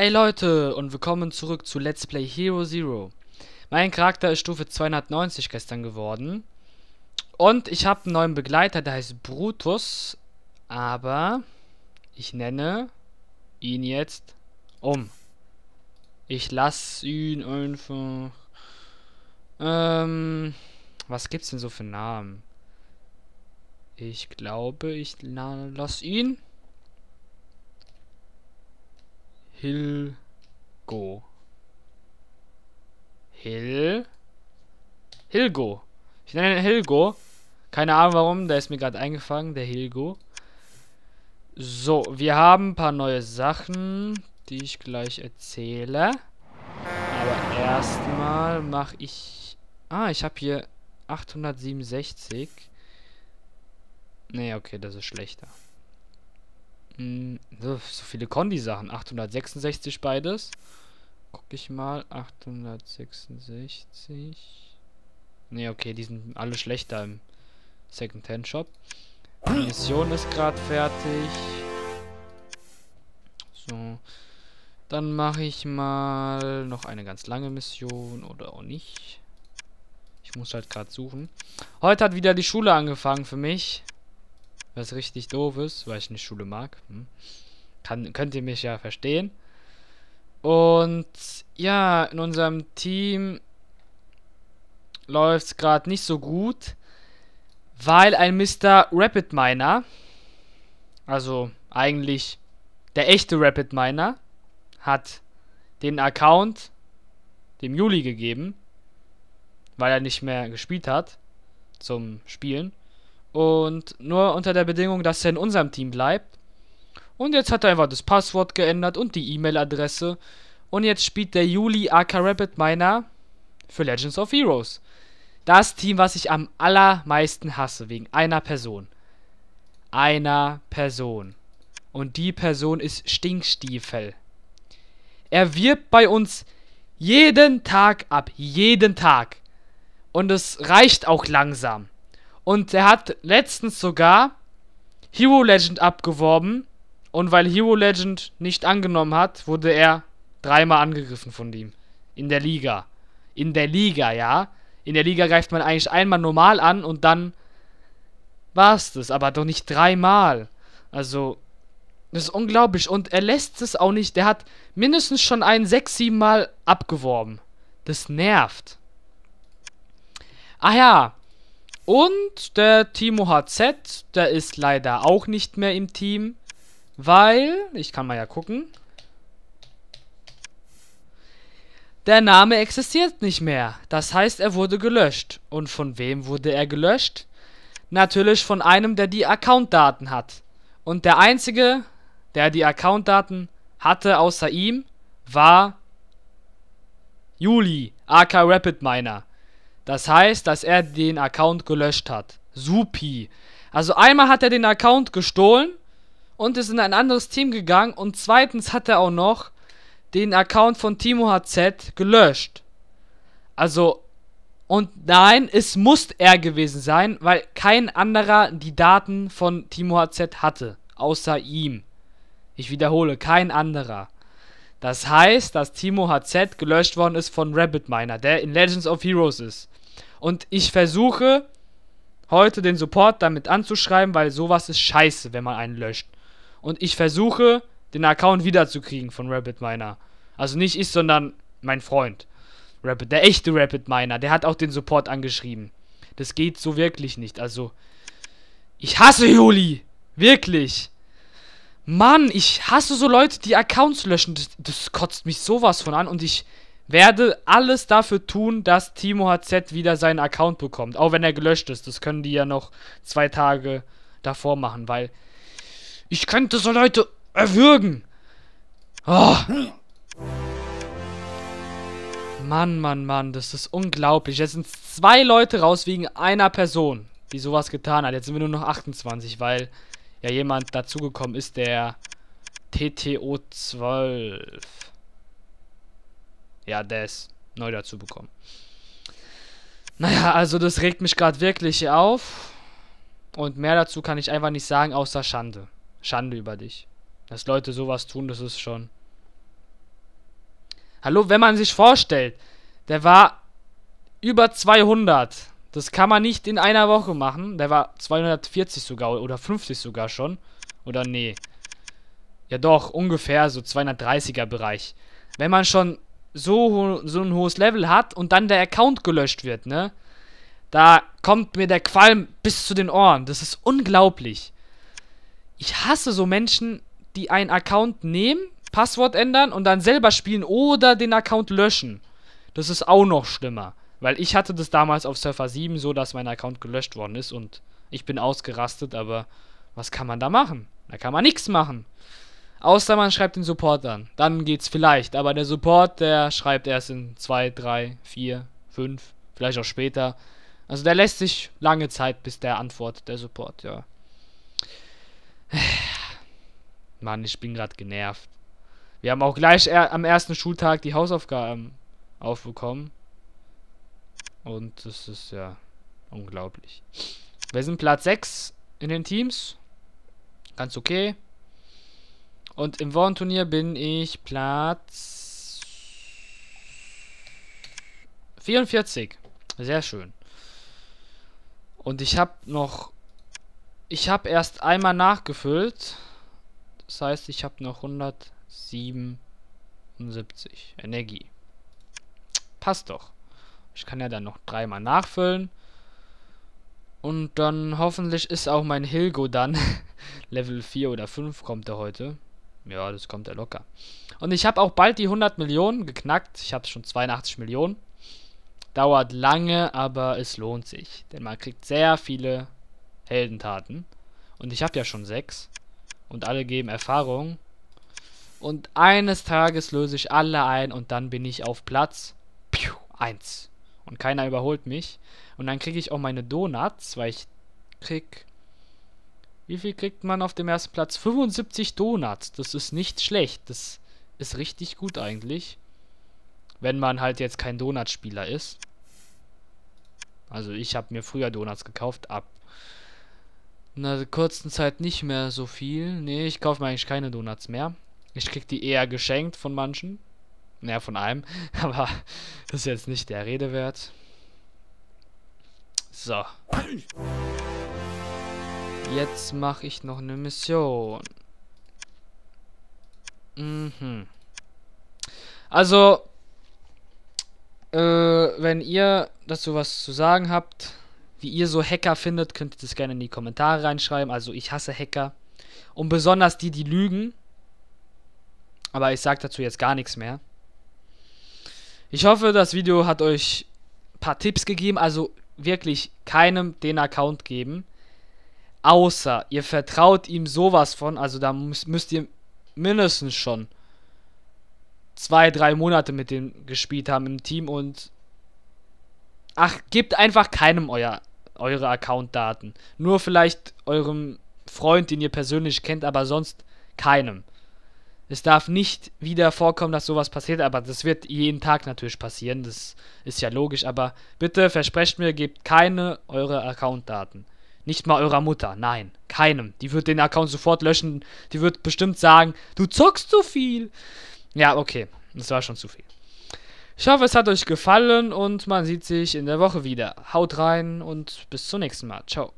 Hey Leute und willkommen zurück zu Let's Play Hero Zero. Mein Charakter ist Stufe 290 gestern geworden. Und ich habe einen neuen Begleiter, der heißt Brutus. Aber ich nenne ihn jetzt um. Ich lasse ihn einfach... Ähm, was gibt's denn so für Namen? Ich glaube, ich lasse ihn Hilgo. Hil... Hilgo. Ich nenne ihn Hilgo. Keine Ahnung warum, der ist mir gerade eingefangen, der Hilgo. So, wir haben ein paar neue Sachen, die ich gleich erzähle. Aber erstmal mache ich... Ah, ich habe hier 867. Nee, okay, das ist schlechter so, so viele Kondi-Sachen. 866 beides. Guck ich mal. 866. Ne, okay, die sind alle schlechter im Second-Hand-Shop. Die Mission ist gerade fertig. So. Dann mache ich mal noch eine ganz lange Mission oder auch nicht. Ich muss halt gerade suchen. Heute hat wieder die Schule angefangen für mich. Was richtig doof ist, weil ich nicht Schule mag. Hm. Kann, könnt ihr mich ja verstehen. Und ja, in unserem Team läuft es gerade nicht so gut, weil ein Mr. Rapid Miner, also eigentlich der echte Rapid Miner, hat den Account dem Juli gegeben, weil er nicht mehr gespielt hat zum Spielen. Und nur unter der Bedingung, dass er in unserem Team bleibt. Und jetzt hat er einfach das Passwort geändert und die E-Mail-Adresse. Und jetzt spielt der Juli aka Rapid Miner für Legends of Heroes. Das Team, was ich am allermeisten hasse, wegen einer Person. Einer Person. Und die Person ist Stinkstiefel. Er wirbt bei uns jeden Tag ab. Jeden Tag. Und es reicht auch langsam. Und er hat letztens sogar Hero Legend abgeworben. Und weil Hero Legend nicht angenommen hat, wurde er dreimal angegriffen von ihm. In der Liga. In der Liga, ja. In der Liga greift man eigentlich einmal normal an und dann war es das. Aber doch nicht dreimal. Also, das ist unglaublich. Und er lässt es auch nicht. Der hat mindestens schon einen sechs, sieben Mal abgeworben. Das nervt. Ah ja, und der Timo HZ, der ist leider auch nicht mehr im Team, weil, ich kann mal ja gucken, der Name existiert nicht mehr. Das heißt, er wurde gelöscht. Und von wem wurde er gelöscht? Natürlich von einem, der die Accountdaten hat. Und der einzige, der die Accountdaten hatte außer ihm, war Juli, aka Rapid Miner. Das heißt, dass er den Account gelöscht hat. Supi. Also einmal hat er den Account gestohlen und ist in ein anderes Team gegangen und zweitens hat er auch noch den Account von Timo HZ gelöscht. Also und nein, es muss er gewesen sein, weil kein anderer die Daten von Timo HZ hatte, außer ihm. Ich wiederhole, kein anderer. Das heißt, dass Timo HZ gelöscht worden ist von Rabbit Miner, der in Legends of Heroes ist. Und ich versuche heute den Support damit anzuschreiben, weil sowas ist scheiße, wenn man einen löscht. Und ich versuche, den Account wiederzukriegen von Rapid Miner. Also nicht ich, sondern mein Freund. Rapid, der echte Rapid Miner, der hat auch den Support angeschrieben. Das geht so wirklich nicht. Also, ich hasse Juli. Wirklich. Mann, ich hasse so Leute, die Accounts löschen. Das, das kotzt mich sowas von an und ich werde alles dafür tun, dass Timo HZ wieder seinen Account bekommt. Auch wenn er gelöscht ist. Das können die ja noch zwei Tage davor machen, weil ich könnte so Leute erwürgen. Oh. Mann, Mann, Mann, das ist unglaublich. Jetzt sind zwei Leute raus wegen einer Person, die sowas getan hat. Jetzt sind wir nur noch 28, weil ja jemand dazugekommen ist, der TTO 12 ja, das neu dazu bekommen. Naja, also das regt mich gerade wirklich auf. Und mehr dazu kann ich einfach nicht sagen, außer Schande. Schande über dich. Dass Leute sowas tun, das ist schon. Hallo, wenn man sich vorstellt, der war über 200. Das kann man nicht in einer Woche machen. Der war 240 sogar oder 50 sogar schon. Oder nee. Ja doch, ungefähr so 230er Bereich. Wenn man schon so, so ein hohes Level hat und dann der Account gelöscht wird, ne? Da kommt mir der Qualm bis zu den Ohren. Das ist unglaublich. Ich hasse so Menschen, die einen Account nehmen, Passwort ändern und dann selber spielen oder den Account löschen. Das ist auch noch schlimmer. Weil ich hatte das damals auf Surfer 7 so, dass mein Account gelöscht worden ist und ich bin ausgerastet, aber was kann man da machen? Da kann man nichts machen. Außer man schreibt den Support an. Dann geht's vielleicht. Aber der Support, der schreibt erst in 2, 3, 4, 5, vielleicht auch später. Also der lässt sich lange Zeit, bis der antwortet, der Support, ja. Mann, ich bin gerade genervt. Wir haben auch gleich er am ersten Schultag die Hausaufgaben aufbekommen. Und das ist ja unglaublich. Wir sind Platz 6 in den Teams. Ganz okay. Und im Warrenturnier bin ich Platz 44. Sehr schön. Und ich habe noch... Ich habe erst einmal nachgefüllt. Das heißt, ich habe noch 177 Energie. Passt doch. Ich kann ja dann noch dreimal nachfüllen. Und dann hoffentlich ist auch mein Hilgo dann. Level 4 oder 5 kommt er heute. Ja, das kommt ja locker. Und ich habe auch bald die 100 Millionen geknackt. Ich habe schon 82 Millionen. Dauert lange, aber es lohnt sich. Denn man kriegt sehr viele Heldentaten. Und ich habe ja schon sechs. Und alle geben Erfahrung. Und eines Tages löse ich alle ein und dann bin ich auf Platz 1. Und keiner überholt mich. Und dann kriege ich auch meine Donuts, weil ich krieg wie viel kriegt man auf dem ersten Platz? 75 Donuts. Das ist nicht schlecht. Das ist richtig gut eigentlich. Wenn man halt jetzt kein Donutspieler ist. Also ich habe mir früher Donuts gekauft, ab einer kurzen Zeit nicht mehr so viel. Nee, ich kaufe mir eigentlich keine Donuts mehr. Ich krieg die eher geschenkt von manchen. Naja, von einem. Aber das ist jetzt nicht der Rede wert. So. Jetzt mache ich noch eine Mission. Mhm. Also, äh, wenn ihr dazu was zu sagen habt, wie ihr so Hacker findet, könnt ihr das gerne in die Kommentare reinschreiben. Also, ich hasse Hacker. Und besonders die, die lügen. Aber ich sage dazu jetzt gar nichts mehr. Ich hoffe, das Video hat euch ein paar Tipps gegeben. Also wirklich keinem den Account geben. Außer ihr vertraut ihm sowas von, also da müsst, müsst ihr mindestens schon zwei, drei Monate mit dem gespielt haben im Team und ach, gebt einfach keinem euer, eure Account-Daten. Nur vielleicht eurem Freund, den ihr persönlich kennt, aber sonst keinem. Es darf nicht wieder vorkommen, dass sowas passiert, aber das wird jeden Tag natürlich passieren, das ist ja logisch, aber bitte versprecht mir, gebt keine eure Account-Daten. Nicht mal eurer Mutter, nein, keinem. Die wird den Account sofort löschen. Die wird bestimmt sagen, du zockst zu viel. Ja, okay, das war schon zu viel. Ich hoffe, es hat euch gefallen und man sieht sich in der Woche wieder. Haut rein und bis zum nächsten Mal. Ciao.